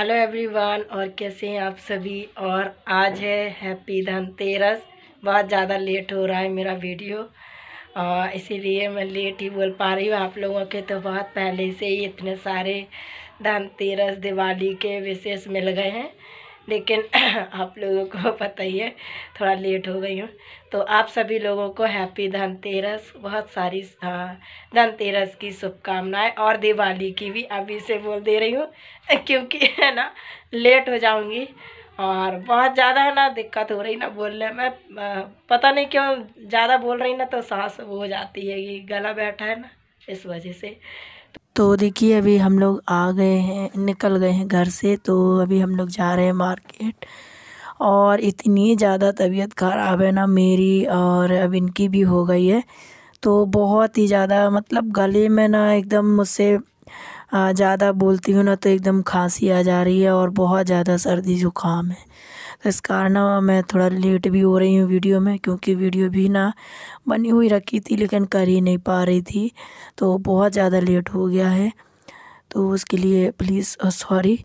Hello everyone और कैसे हैं आप सभी और आज है हैप्पी धनतेरस बहुत ज़्यादा लेट हो रहा है मेरा वीडियो इसीलिए मैं लेट ही बोल पा रही हूँ आप लोगों के तो बहुत पहले से ही इतने सारे धनतेरस दिवाली के विशेष मिल गए हैं लेकिन आप लोगों को पता ही है थोड़ा लेट हो गई हूँ तो आप सभी लोगों को हैप्पी धनतेरस बहुत सारी हाँ, धनतेरस की शुभकामनाएं और दिवाली की भी अभी से बोल दे रही हूँ क्योंकि है ना लेट हो जाऊँगी और बहुत ज़्यादा है ना दिक्कत हो रही ना बोलने में पता नहीं क्यों ज़्यादा बोल रही ना तो सांस हो जाती है ये गला बैठा है ना इस वजह से तो देखिए अभी हम लोग आ गए हैं निकल गए हैं घर से तो अभी हम लोग जा रहे हैं मार्केट और इतनी ज़्यादा तबीयत ख़राब है ना मेरी और अब इनकी भी हो गई है तो बहुत ही ज़्यादा मतलब गले में ना एकदम मुझसे ज़्यादा बोलती हूँ ना तो एकदम खांसी आ जा रही है और बहुत ज़्यादा सर्दी ज़ुकाम है इस कारण मैं थोड़ा लेट भी हो रही हूँ वीडियो में क्योंकि वीडियो भी ना बनी हुई रखी थी लेकिन कर ही नहीं पा रही थी तो बहुत ज़्यादा लेट हो गया है तो उसके लिए प्लीज़ सॉरी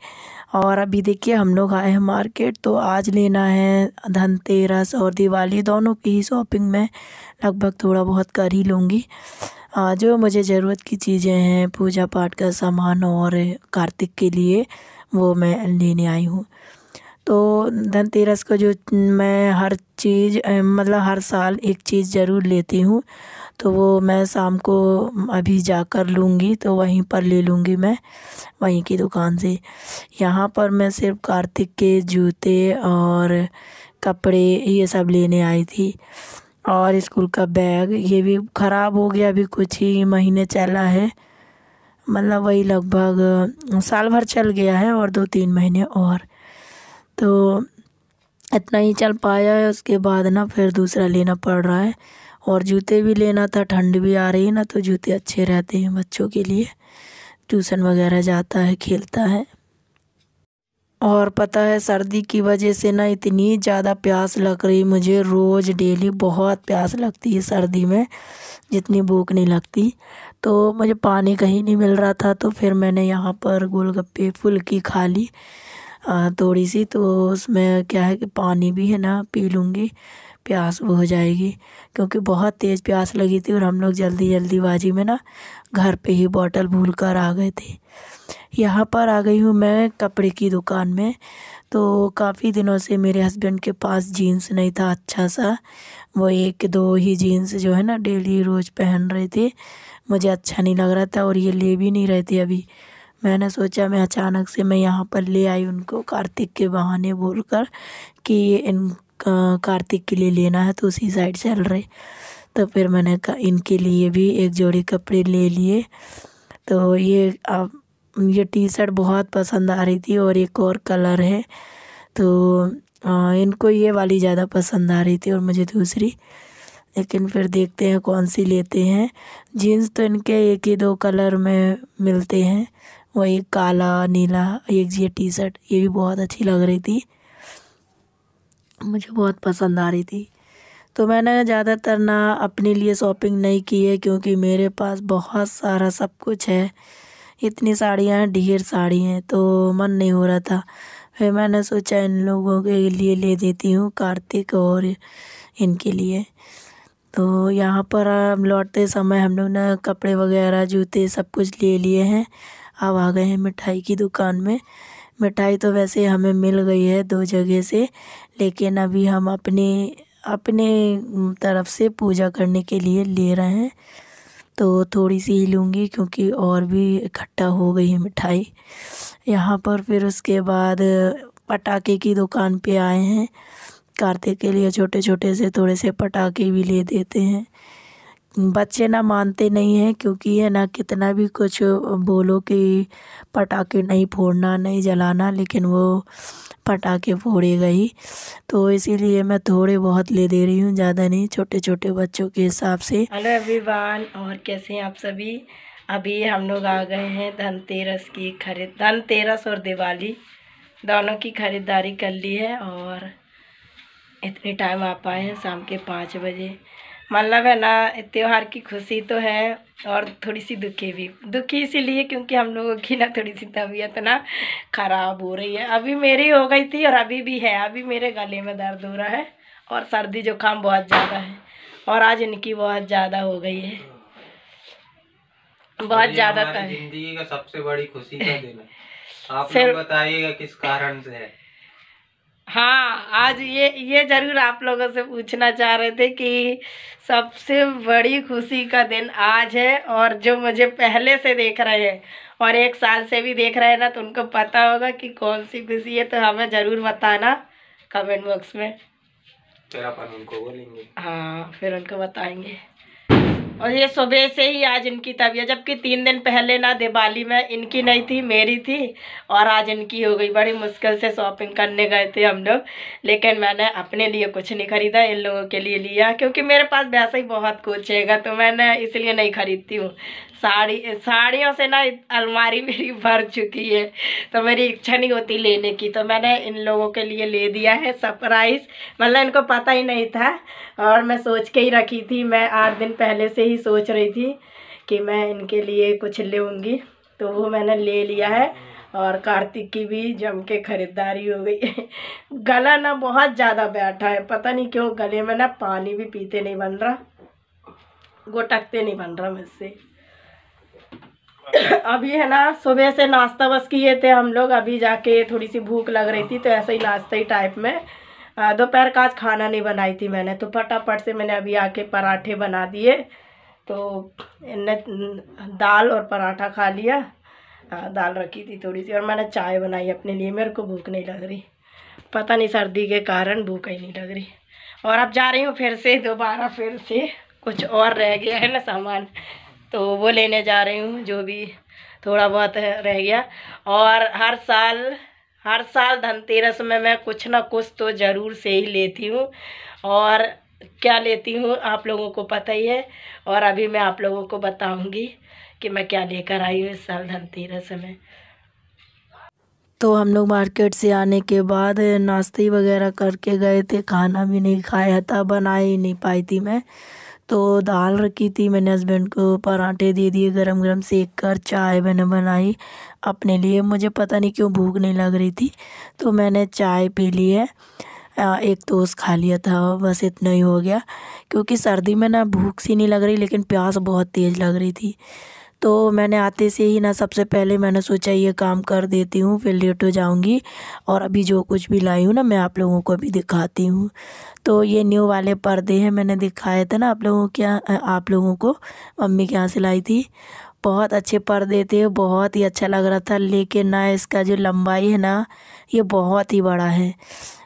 और अभी देखिए हम लोग आए हैं मार्केट तो आज लेना है धनतेरस और दिवाली दोनों की शॉपिंग में लगभग थोड़ा बहुत कर ही लूँगी जो मुझे ज़रूरत की चीज़ें हैं पूजा पाठ का सामान और कार्तिक के लिए वो मैं लेने आई हूँ तो धनतेरस को जो मैं हर चीज़ मतलब हर साल एक चीज़ ज़रूर लेती हूँ तो वो मैं शाम को अभी जाकर लूँगी तो वहीं पर ले लूँगी मैं वहीं की दुकान से यहाँ पर मैं सिर्फ कार्तिक के जूते और कपड़े ये सब लेने आई थी और स्कूल का बैग ये भी ख़राब हो गया अभी कुछ ही महीने चला है मतलब वही लगभग साल भर चल गया है और दो तीन महीने और तो इतना ही चल पाया है उसके बाद ना फिर दूसरा लेना पड़ रहा है और जूते भी लेना था ठंड भी आ रही है ना तो जूते अच्छे रहते हैं बच्चों के लिए ट्यूसन वगैरह जाता है खेलता है और पता है सर्दी की वजह से ना इतनी ज़्यादा प्यास लग रही मुझे रोज़ डेली बहुत प्यास लगती है सर्दी में जितनी भूख नहीं लगती तो मुझे पानी कहीं नहीं मिल रहा था तो फिर मैंने यहाँ पर गोलगप्पे फुल्की खा ली थोड़ी सी तो उसमें क्या है कि पानी भी है ना पी लूँगी प्यास वो हो जाएगी क्योंकि बहुत तेज़ प्यास लगी थी और हम लोग जल्दी जल्दी बाजी में ना घर पे ही बॉटल भूल कर आ गए थे यहाँ पर आ गई हूँ मैं कपड़े की दुकान में तो काफ़ी दिनों से मेरे हस्बैंड के पास जीन्स नहीं था अच्छा सा वो एक दो ही जीन्स जो है ना डेली रोज़ पहन रहे थे मुझे अच्छा नहीं लग रहा था और ये ले भी नहीं रहे थे अभी मैंने सोचा मैं अचानक से मैं यहाँ पर ले आई उनको कार्तिक के बहाने बोल कर कि इन कार्तिक के लिए लेना है तो उसी साइड चल रहे तो फिर मैंने कहा इनके लिए भी एक जोड़ी कपड़े ले लिए तो ये आप ये टी शर्ट बहुत पसंद आ रही थी और एक और कलर है तो आ, इनको ये वाली ज़्यादा पसंद आ रही थी और मुझे दूसरी लेकिन फिर देखते हैं कौन सी लेते हैं जीन्स तो इनके एक ही दो कलर में मिलते हैं वही काला नीला एक ये टी शर्ट ये भी बहुत अच्छी लग रही थी मुझे बहुत पसंद आ रही थी तो मैंने ज़्यादातर ना अपने लिए शॉपिंग नहीं की है क्योंकि मेरे पास बहुत सारा सब कुछ है इतनी साड़ियाँ हैं ढेर साड़ी हैं तो मन नहीं हो रहा था फिर मैंने सोचा इन लोगों के लिए ले देती हूँ कार्तिक और इनके लिए तो यहाँ पर लौटते समय हम लोग ना कपड़े वगैरह जूते सब कुछ ले लिए हैं अब आ गए हैं मिठाई की दुकान में मिठाई तो वैसे हमें मिल गई है दो जगह से लेकिन अभी हम अपने अपने तरफ से पूजा करने के लिए ले रहे हैं तो थोड़ी सी ही लूँगी क्योंकि और भी इकट्ठा हो गई है मिठाई यहाँ पर फिर उसके बाद पटाखे की दुकान पे आए हैं कार्तिक के लिए छोटे छोटे से थोड़े से पटाखे भी ले देते हैं बच्चे ना मानते नहीं हैं क्योंकि है ना कितना भी कुछ बोलो कि पटाखे नहीं फोड़ना नहीं जलाना लेकिन वो पटाखे फोड़े गई तो इसीलिए मैं थोड़े बहुत ले दे रही हूँ ज़्यादा नहीं छोटे छोटे बच्चों के हिसाब से हेलो एवरीवन और कैसे हैं आप सभी अभी हम लोग आ गए हैं धनतेरस की खरीद धनतेरस और दिवाली दोनों की ख़रीदारी कर ली है और इतने टाइम आ पाए हैं शाम के पाँच बजे मतलब है ना त्यौहार की खुशी तो है और थोड़ी सी दुखी भी दुखी इसीलिए क्योंकि हम लोगों की ना थोड़ी सी तबीयत ना ख़राब हो रही है अभी मेरी हो गई थी और अभी भी है अभी मेरे गले में दर्द हो रहा है और सर्दी जुकाम बहुत ज़्यादा है और आज इनकी बहुत ज़्यादा हो गई है बहुत ज़्यादा जिंदगी का सबसे बड़ी खुशी का दिन है आप लोग बताइएगा किस कारण से है हाँ आज ये ये ज़रूर आप लोगों से पूछना चाह रहे थे कि सबसे बड़ी खुशी का दिन आज है और जो मुझे पहले से देख रहे हैं और एक साल से भी देख रहे हैं ना तो उनको पता होगा कि कौन सी खुशी है तो हमें ज़रूर बताना कमेंट बॉक्स में फिर अपन उनको बोलेंगे हाँ फिर उनको बताएंगे और ये सुबह से ही आज इनकी तबीयत जबकि तीन दिन पहले ना दिवाली में इनकी नहीं थी मेरी थी और आज इनकी हो गई बड़ी मुश्किल से शॉपिंग करने गए थे हम लोग लेकिन मैंने अपने लिए कुछ नहीं ख़रीदा इन लोगों के लिए लिया क्योंकि मेरे पास वैसे ही बहुत कुछ है तो मैंने इसलिए नहीं ख़रीदती हूँ साड़ी साड़ियों से ना अलमारी मेरी भर चुकी है तो मेरी इच्छा नहीं होती लेने की तो मैंने इन लोगों के लिए ले दिया है सरप्राइज़ मतलब इनको पता ही नहीं था और मैं सोच के ही रखी थी मैं आठ दिन पहले से ही सोच रही थी कि मैं इनके लिए कुछ लूँगी तो वो मैंने ले लिया है और कार्तिक की भी जम के खरीदारी हो गई गला ना बहुत ज़्यादा बैठा है पता नहीं क्यों गले में ना पानी भी पीते नहीं बन रहा गोटकते नहीं बन रहा मुझसे अभी है ना सुबह से नाश्ता बस किए थे हम लोग अभी जाके थोड़ी सी भूख लग रही थी तो ऐसे ही नाश्ता ही टाइप में दोपहर का आज खाना नहीं बनाई थी मैंने तो फटाफट से मैंने अभी आके पराठे बना दिए तो ने दाल और पराठा खा लिया हाँ दाल रखी थी थोड़ी सी और मैंने चाय बनाई अपने लिए मेरे को भूख नहीं लग रही पता नहीं सर्दी के कारण भूख ही नहीं लग रही और अब जा रही हूँ फिर से दोबारा फिर से कुछ और रह गया है ना सामान तो वो लेने जा रही हूँ जो भी थोड़ा बहुत रह गया और हर साल हर साल धनतेरस में मैं कुछ ना कुछ तो ज़रूर से ही लेती हूँ और क्या लेती हूँ आप लोगों को पता ही है और अभी मैं आप लोगों को बताऊँगी कि मैं क्या लेकर आई हूँ इस साल धनतेरस में तो हम लोग मार्केट से आने के बाद नाश्ते वगैरह करके गए थे खाना भी नहीं खाया था बना ही नहीं पाई थी मैं तो दाल रखी थी मैंने हस्बैंड को पराठे दे दिए गरम गरम सेक कर चाय मैंने बनाई अपने लिए मुझे पता नहीं क्यों भूख नहीं लग रही थी तो मैंने चाय पी ली है एक तोस खा लिया था बस इतना ही हो गया क्योंकि सर्दी में ना भूख सी नहीं लग रही लेकिन प्यास बहुत तेज़ लग रही थी तो मैंने आते से ही ना सबसे पहले मैंने सोचा ये काम कर देती हूँ फिर लेट हो जाऊँगी और अभी जो कुछ भी लाई हूँ ना मैं आप लोगों को अभी दिखाती हूँ तो ये न्यू वाले पर्दे हैं मैंने दिखाए थे ना आप लोगों के यहाँ आप लोगों को मम्मी के यहाँ से लाई थी बहुत अच्छे पर्दे थे बहुत ही अच्छा लग रहा था लेकिन ना इसका जो लंबाई है ना ये बहुत ही बड़ा है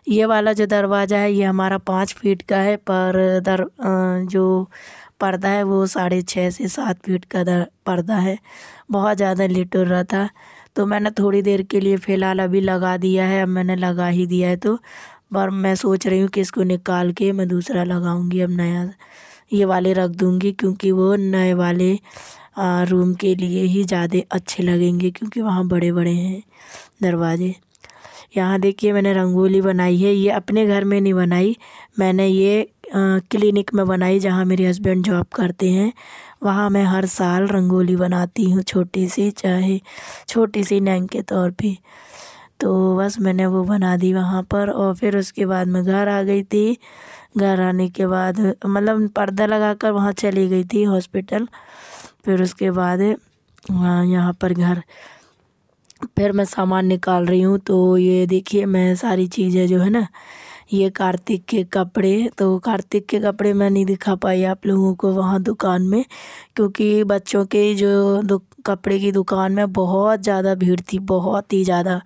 ये वाला जो दरवाज़ा है ये हमारा पाँच फीट का है पर दर जो पर्दा है वो साढ़े छः से सात फीट का दर पर्दा है बहुत ज़्यादा हो रहा था तो मैंने थोड़ी देर के लिए फ़िलहाल अभी लगा दिया है अब मैंने लगा ही दिया है तो पर मैं सोच रही हूँ कि इसको निकाल के मैं दूसरा लगाऊँगी अब नया ये वाले रख दूँगी क्योंकि वो नए वाले रूम के लिए ही ज़्यादा अच्छे लगेंगे क्योंकि वहाँ बड़े बड़े हैं दरवाजे यहाँ देखिए मैंने रंगोली बनाई है ये अपने घर में नहीं बनाई मैंने ये क्लिनिक में बनाई जहाँ मेरे हस्बैंड जॉब करते हैं वहाँ मैं हर साल रंगोली बनाती हूँ छोटी सी चाहे छोटी सी नैंग के तौर पे तो बस मैंने वो बना दी वहाँ पर और फिर उसके बाद मैं घर आ गई थी घर आने के बाद मतलब पर्दा लगा कर वहाँ चली गई थी हॉस्पिटल फिर उसके बाद यहाँ पर घर फिर मैं सामान निकाल रही हूँ तो ये देखिए मैं सारी चीज़ें जो है ना ये कार्तिक के कपड़े तो कार्तिक के कपड़े मैं नहीं दिखा पाई आप लोगों को वहाँ दुकान में क्योंकि बच्चों के जो कपड़े की दुकान में बहुत ज़्यादा भीड़ थी बहुत ही ज़्यादा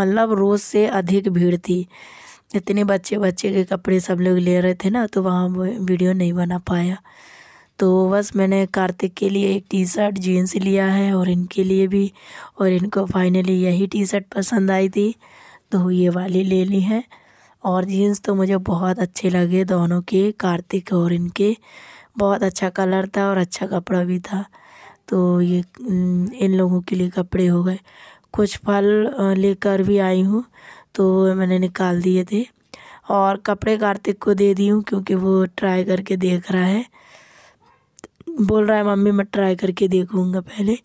मतलब रोज़ से अधिक भीड़ थी इतने बच्चे बच्चे के कपड़े सब लोग ले रहे थे ना तो वहाँ वीडियो नहीं बना पाया तो बस मैंने कार्तिक के लिए एक टी शर्ट जीन्स लिया है और इनके लिए भी और इनको फाइनली यही टी शर्ट पसंद आई थी तो ये वाली ले ली है और जीन्स तो मुझे बहुत अच्छे लगे दोनों के कार्तिक और इनके बहुत अच्छा कलर था और अच्छा कपड़ा भी था तो ये इन लोगों के लिए कपड़े हो गए कुछ फल लेकर भी आई हूँ तो मैंने निकाल दिए थे और कपड़े कार्तिक को दे दी हूँ क्योंकि वो ट्राई करके देख रहा है बोल रहा है मम्मी मैं ट्राई करके देखूँगा पहले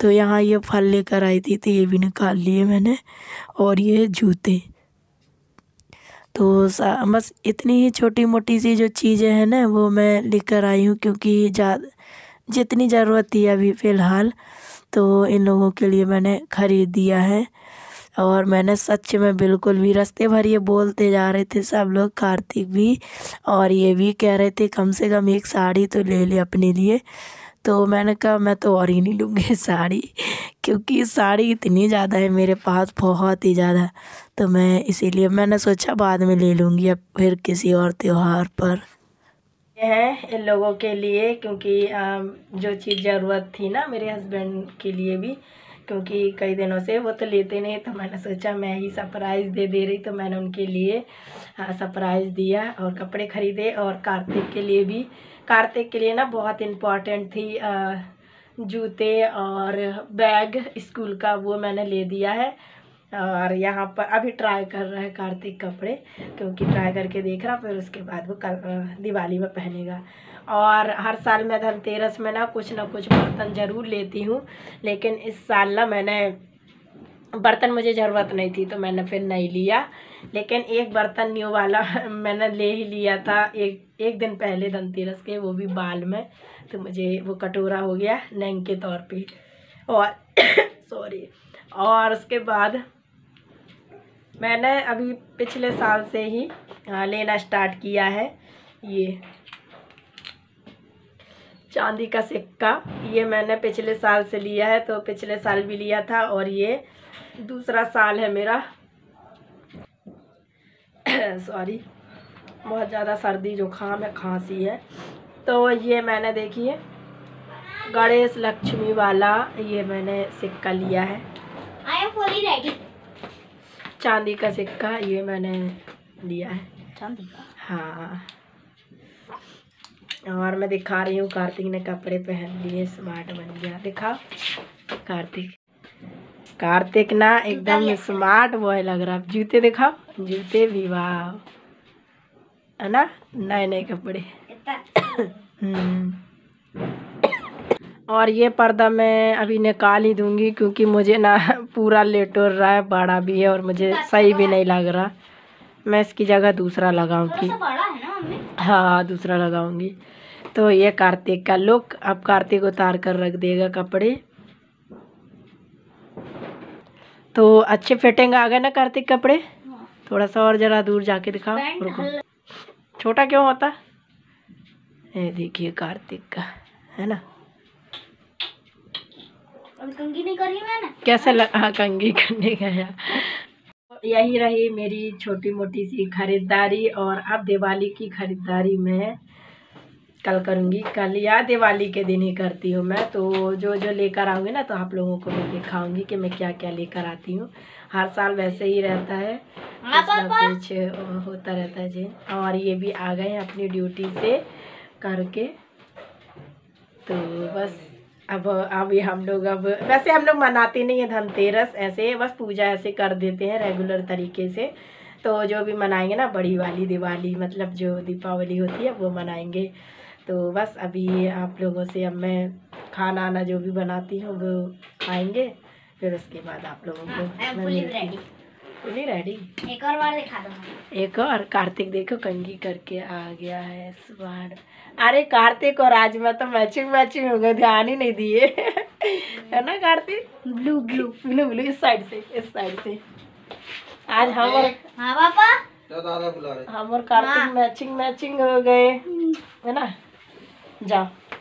तो यहाँ ये फल लेकर आई थी तो ये भी निकाल लिए मैंने और ये जूते तो बस इतनी ही छोटी मोटी सी जो चीज़ें हैं ना वो मैं लेकर आई हूँ क्योंकि जा जितनी ज़रूरत थी अभी फ़िलहाल तो इन लोगों के लिए मैंने ख़रीद दिया है और मैंने सच में बिल्कुल भी रास्ते भर ये बोलते जा रहे थे सब लोग कार्तिक भी और ये भी कह रहे थे कम से कम एक साड़ी तो ले ले अपने लिए तो मैंने कहा मैं तो और ही नहीं लूँगी साड़ी क्योंकि साड़ी इतनी ज़्यादा है मेरे पास बहुत ही ज़्यादा तो मैं इसीलिए मैंने सोचा बाद में ले लूँगी अब फिर किसी और त्यौहार पर है इन लोगों के लिए क्योंकि जो चीज़ ज़रूरत थी ना मेरे हस्बैंड के लिए भी क्योंकि कई दिनों से वो तो लेते नहीं तो मैंने सोचा मैं ही सरप्राइज़ दे दे रही तो मैंने उनके लिए सरप्राइज़ हाँ, दिया और कपड़े ख़रीदे और कार्तिक के लिए भी कार्तिक के लिए ना बहुत इम्पॉर्टेंट थी आ, जूते और बैग स्कूल का वो मैंने ले दिया है और यहाँ पर अभी ट्राई कर रहा है कार्तिक कपड़े क्योंकि ट्राई करके देख रहा फिर उसके बाद वो कल दिवाली में पहनेगा और हर साल मैं धनतेरस में ना कुछ ना कुछ बर्तन ज़रूर लेती हूँ लेकिन इस साल ना मैंने बर्तन मुझे ज़रूरत नहीं थी तो मैंने फिर नहीं लिया लेकिन एक बर्तन न्यू वाला मैंने ले ही लिया था एक एक दिन पहले धनतेरस के वो भी बाल में तो मुझे वो कटोरा हो गया नैंग के तौर पर और सॉरी और उसके बाद मैंने अभी पिछले साल से ही लेना स्टार्ट किया है ये चांदी का सिक्का ये मैंने पिछले साल से लिया है तो पिछले साल भी लिया था और ये दूसरा साल है मेरा सॉरी बहुत ज़्यादा सर्दी जुकाम है खांसी है तो ये मैंने देखिए गणेश लक्ष्मी वाला ये मैंने सिक्का लिया है आई एम फुली रेडी चांदी का सिक्का ये मैंने लिया है चांदी का हाँ और मैं दिखा रही हूँ कार्तिक ने कपड़े पहन लिए स्मार्ट बन गया दिखा कार्तिक कार्तिक ना एकदम स्मार्ट अच्छा बॉय लग रहा है जूते दिखाओ जूते भी वाह है ना नए नए कपड़े और ये पर्दा मैं अभी निकाल ही दूंगी क्योंकि मुझे ना पूरा लेट हो रहा है बड़ा भी है और मुझे अच्छा, सही अच्छा भी नहीं लग रहा मैं इसकी जगह दूसरा लगाऊंगी हाँ दूसरा लगाऊंगी तो ये कार्तिक का लुक अब कार्तिक उतार कर रख देगा कपड़े तो अच्छे फिटिंग आ गए ना कार्तिक कपड़े हाँ। थोड़ा सा और ज़रा दूर जाके दिखाओ छोटा क्यों होता ये देखिए कार्तिक का है ना कंगी नहीं करी मैंने कैसा लग हाँ कंगी करने गया यही रही मेरी छोटी मोटी सी खरीदारी और अब दिवाली की खरीदारी मैं कल करूँगी कल या दिवाली के दिन ही करती हूँ मैं तो जो जो लेकर आऊँगी ना तो आप लोगों को मैं दिखाऊँगी कि मैं क्या क्या लेकर आती हूँ हर साल वैसे ही रहता है कुछ होता रहता है जी और ये भी आ गए हैं अपनी ड्यूटी से करके तो बस अब अभी हम लोग अब वैसे हम लोग मनाते नहीं है धनतेरस ऐसे बस पूजा ऐसे कर देते हैं रेगुलर तरीके से तो जो भी मनाएंगे ना बड़ी वाली दिवाली मतलब जो दीपावली होती है वो मनाएंगे तो बस अभी आप लोगों से अब मैं खाना आना जो भी बनाती हूँ वो खाएंगे फिर उसके बाद आप लोगों को हाँ, बोली रेडी एक और बार दिखा दो एक और कार्तिक देखो कंगी करके आ गया है इस बार अरे कार्तिक और आज मैं तो मैचिंग मैचिंग हो गए ध्यान ही नहीं दिए है ना Kartik blue blue blue blue इस साइड से इस साइड से आज हम और हाँ पापा तो हम और कार्तिक मैचिंग हाँ। मैचिंग हो गए है ना जाओ